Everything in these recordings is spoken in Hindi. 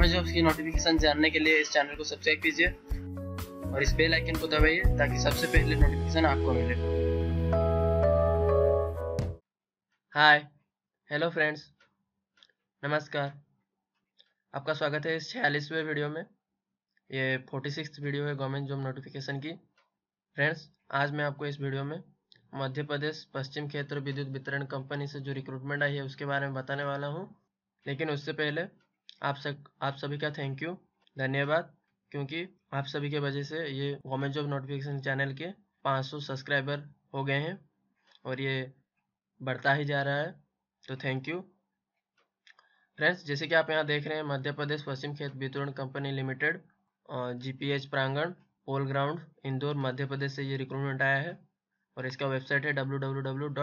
वीडियो में जो नोटिफिकेशन जानने के लिए इस चैनल को सब्सक्राइब कीजिए और इस बेल आइकन को दबाइए ताकि सबसे पहले नोटिफिकेशन आपको मिले हाय हेलो फ्रेंड्स नमस्कार आपका स्वागत है इस छियालीसवें वीडियो में ये फोर्टी सिक्स वीडियो है गवर्नमेंट जॉब नोटिफिकेशन की फ्रेंड्स आज मैं आपको इस वीडियो में मध्य प्रदेश पश्चिम क्षेत्र विद्युत वितरण कंपनी से जो रिक्रूटमेंट आई है उसके बारे में बताने वाला हूँ लेकिन उससे पहले आप सब आप सभी का थैंक यू धन्यवाद क्योंकि आप सभी के वजह से ये गवर्नमेंट जॉब नोटिफिकेशन चैनल के 500 सब्सक्राइबर हो गए हैं और ये बढ़ता ही जा रहा है तो थैंक यू फ्रेंड्स जैसे कि आप यहाँ देख रहे हैं मध्य प्रदेश पश्चिम खेत वितरण कंपनी लिमिटेड जीपीएच प्रांगण पोल ग्राउंड इंदौर मध्य प्रदेश से ये रिक्रूटमेंट आया है और इसका वेबसाइट है डब्ल्यू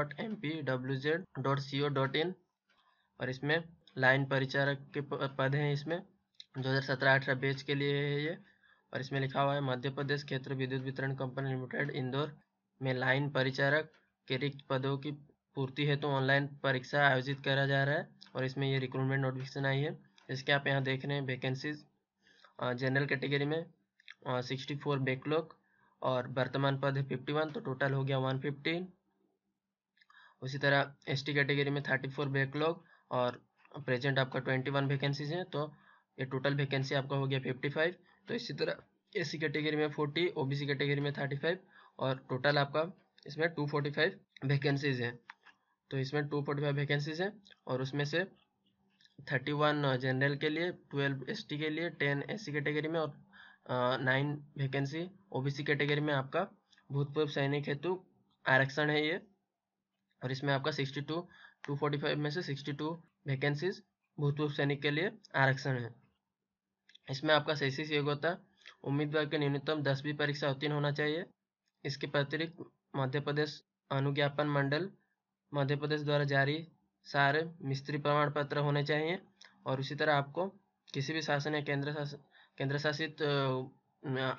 और इसमें लाइन परिचारक के पद हैं इसमें दो हज़ार सत्रह अठारह बेच के लिए है ये और इसमें लिखा हुआ है मध्य प्रदेश क्षेत्र विद्युत वितरण कंपनी लिमिटेड इंदौर में लाइन परिचारक के रिक्त पदों की पूर्ति हेतु तो ऑनलाइन परीक्षा आयोजित करा जा रहा है और इसमें ये रिक्रूटमेंट नोटिफिकेशन आई है इसके आप यहाँ देख रहे हैं वैकेंसीज जनरल कैटेगरी में सिक्सटी फोर बैकलॉग और वर्तमान पद है फिफ्टी वन तो टोटल हो गया वन फिफ्टीन उसी तरह एस कैटेगरी में थर्टी फोर बैकलॉग और प्रेजेंट आपका ट्वेंटी वन वैकेंसीज हैं तो ये टोटल वैकेंसी आपका हो गया फिफ्टी फाइव तो इसी तरह ए सी कैटेगरी में forty O B C category में थर्टी फाइव और टोटल आपका इसमें टू फोर्टी फाइव वैकेंसीज हैं तो इसमें टू फोर्टी फाइव वैकेंसीज हैं और उसमें से थर्टी वन जनरल के लिए ट्वेल्व एस टी के लिए टेन एस सी कैटेगरी में और nine vacancy O B C category में आपका भूतपूर्व सैनिक हेतु आरक्षण है ये और इसमें आपका sixty two to forty five में से सिक्सटी टू वैकेंसीज भूतपूर्व सैनिक के लिए आरक्षण है इसमें आपका शैक्षिक योग्यता उम्मीदवार के न्यूनतम दसवीं परीक्षा उत्तीर्ण होना चाहिए इसके अतिरिक्त मध्य प्रदेश अनुज्ञापन मंडल मध्य प्रदेश द्वारा जारी सारे मिस्त्री प्रमाण पत्र होने चाहिए और उसी तरह आपको किसी भी शासन या केंद्र शासन केंद्र शासित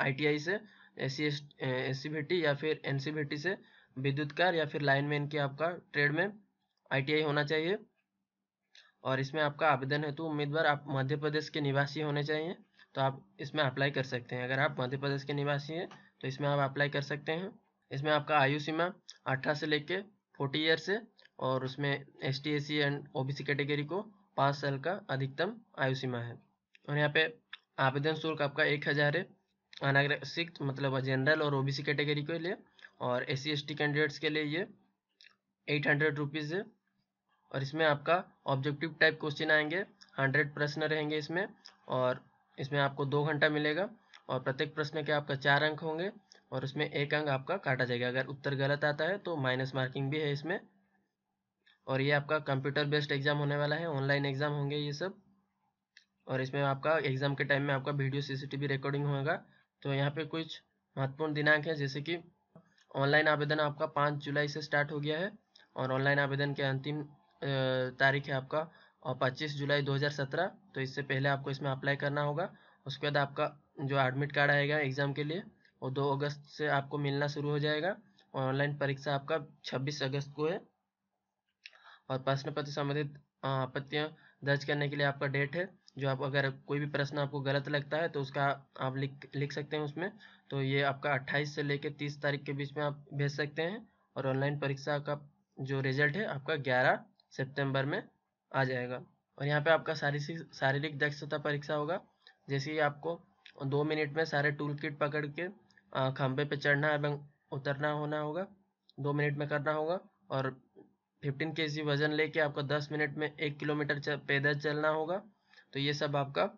आई से एस सी एस या फिर एन से विद्युत कार या फिर लाइनमैन की आपका ट्रेड में आई होना चाहिए और इसमें आपका आवेदन हेतु उम्मीदवार आप मध्य प्रदेश के निवासी होने चाहिए तो आप इसमें अप्लाई कर सकते हैं अगर आप मध्य प्रदेश के निवासी हैं तो इसमें आप अप्लाई कर सकते हैं इसमें आपका आयु सीमा अठारह से लेके फोर्टी ईयर से और उसमें S T S C and O B C category को पाँच साल का अधिकतम आयु सीमा है और यहाँ पे आवेदन शुल्क आपका एक हज़ार है अनारक्षित मतलब जनरल और ओबीसी कैटेगरी के लिए और एस सी कैंडिडेट्स के लिए ये एट हंड्रेड रुपीज़ है और इसमें आपका ऑब्जेक्टिव टाइप क्वेश्चन आएंगे हंड्रेड प्रश्न रहेंगे इसमें और इसमें आपको दो घंटा मिलेगा और प्रत्येक प्रश्न के आपका चार अंक होंगे और उसमें एक अंक आपका काटा जाएगा अगर उत्तर गलत आता है तो माइनस मार्किंग भी है इसमें और ये आपका कंप्यूटर बेस्ड एग्जाम होने वाला है ऑनलाइन एग्जाम होंगे ये सब और इसमें आपका एग्जाम के टाइम में आपका वीडियो सीसीटीवी रिकॉर्डिंग होगा तो यहाँ पे कुछ महत्वपूर्ण दिनांक है जैसे कि ऑनलाइन आवेदन आपका पाँच जुलाई से स्टार्ट हो गया है और ऑनलाइन आवेदन के अंतिम तारीख है आपका और 25 जुलाई 2017 तो इससे पहले आपको इसमें अप्लाई करना होगा उसके बाद आपका जो एडमिट कार्ड आएगा एग्ज़ाम के लिए वो दो अगस्त से आपको मिलना शुरू हो जाएगा और ऑनलाइन परीक्षा आपका 26 अगस्त को है और प्रश्न पत्र संबंधित आपत्तियाँ दर्ज करने के लिए आपका डेट है जो आप अगर कोई भी प्रश्न आपको गलत लगता है तो उसका आप लिख लिख सकते हैं उसमें तो ये आपका 28 से लेकर 30 तारीख के बीच में आप भेज सकते हैं और ऑनलाइन परीक्षा का जो रिजल्ट है आपका 11 सितंबर में आ जाएगा और यहाँ पे आपका शारीरिक दक्षता परीक्षा होगा जैसे ही आपको दो मिनट में सारे टूल किट पकड़ के खंभे पे चढ़ना एवं उतरना होना होगा दो मिनट में करना होगा और 15 के वजन लेके आपको 10 मिनट में एक किलोमीटर पैदल चलना होगा तो ये सब आपका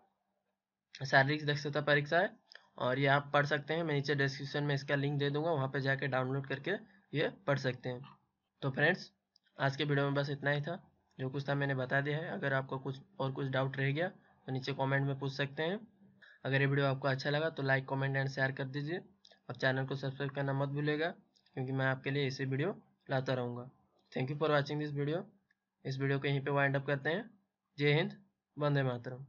शारीरिक दक्षता परीक्षा है और ये आप पढ़ सकते हैं मैं नीचे डिस्क्रिप्शन में इसका लिंक दे दूंगा वहाँ पे जाके डाउनलोड करके ये पढ़ सकते हैं तो फ्रेंड्स आज के वीडियो में बस इतना ही था जो कुछ था मैंने बता दिया है अगर आपको कुछ और कुछ डाउट रह गया तो नीचे कमेंट में पूछ सकते हैं अगर ये वीडियो आपको अच्छा लगा तो लाइक कमेंट एंड शेयर कर दीजिए और चैनल को सब्सक्राइब करना मत भूलेगा क्योंकि मैं आपके लिए ऐसे वीडियो लाता रहूँगा thank you for watching this video इस वीडियो को यहीं पर वाइंड अप करते हैं जय हिंद वंदे मातरम